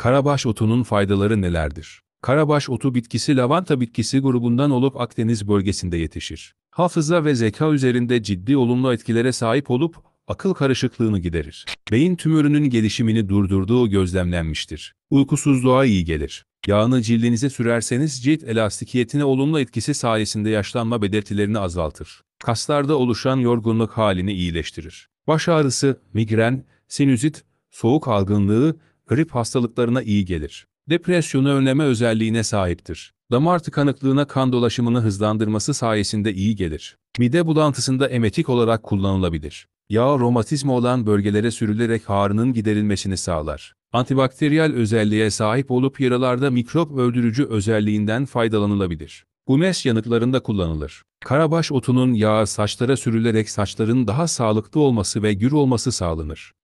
Karabaş otunun faydaları nelerdir? Karabaş otu bitkisi lavanta bitkisi grubundan olup Akdeniz bölgesinde yetişir. Hafıza ve zeka üzerinde ciddi olumlu etkilere sahip olup akıl karışıklığını giderir. Beyin tümörünün gelişimini durdurduğu gözlemlenmiştir. Uykusuzluğa iyi gelir. Yağını cildinize sürerseniz cilt elastikiyetine olumlu etkisi sayesinde yaşlanma belirtilerini azaltır. Kaslarda oluşan yorgunluk halini iyileştirir. Baş ağrısı, migren, sinüzit, soğuk algınlığı, grip hastalıklarına iyi gelir. Depresyonu önleme özelliğine sahiptir. Damar tıkanıklığına kan dolaşımını hızlandırması sayesinde iyi gelir. Mide bulantısında emetik olarak kullanılabilir. Yağ romatizma olan bölgelere sürülerek ağrının giderilmesini sağlar. Antibakteriyel özelliğe sahip olup yaralarda mikrop öldürücü özelliğinden faydalanılabilir. Gumes yanıklarında kullanılır. Karabaş otunun yağı saçlara sürülerek saçların daha sağlıklı olması ve gür olması sağlanır.